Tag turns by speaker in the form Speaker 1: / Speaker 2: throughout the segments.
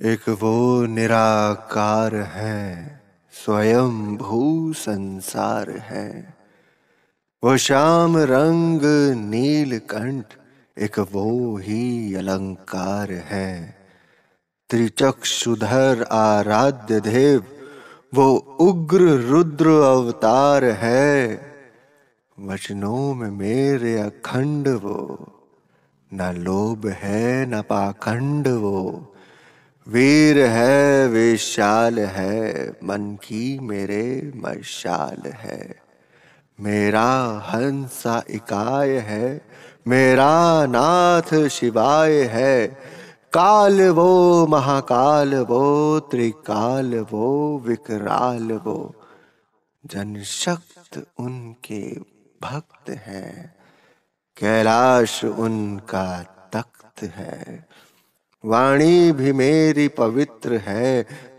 Speaker 1: एक वो निराकार है स्वयं भू संसार है वो श्याम रंग नीलकंठ एक वो ही अलंकार है त्रिचक्षुधर आराध्य देव वो उग्र रुद्र अवतार है वचनों में मेरे अखंड वो न लोभ है न पाखंड वो वीर है विशाल है मन की मेरे मशाल है मेरा हंसा इकाय है मेरा नाथ शिवाय है काल वो महाकाल वो त्रिकाल वो विकराल वो जनशक्त उनके भक्त है कैलाश उनका तख्त है वाणी भी मेरी पवित्र है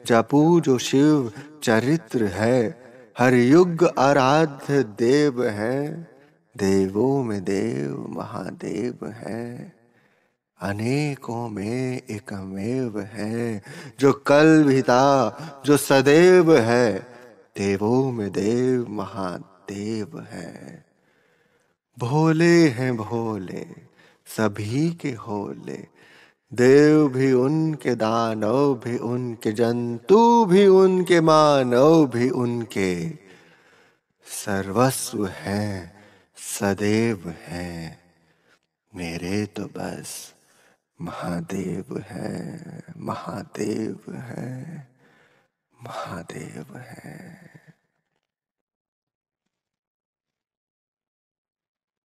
Speaker 1: जपू जो शिव चरित्र है हर युग आराध्य देव है देवों में देव महादेव है अनेकों में एक मेव है जो कल भी था जो सदैव है देवों में देव महादेव है भोले हैं भोले सभी के होले देव भी उनके दानव भी उनके जंतु भी उनके मानव भी उनके सर्वस्व हैं सदैव हैं मेरे तो बस महादेव हैं महादेव हैं महादेव हैं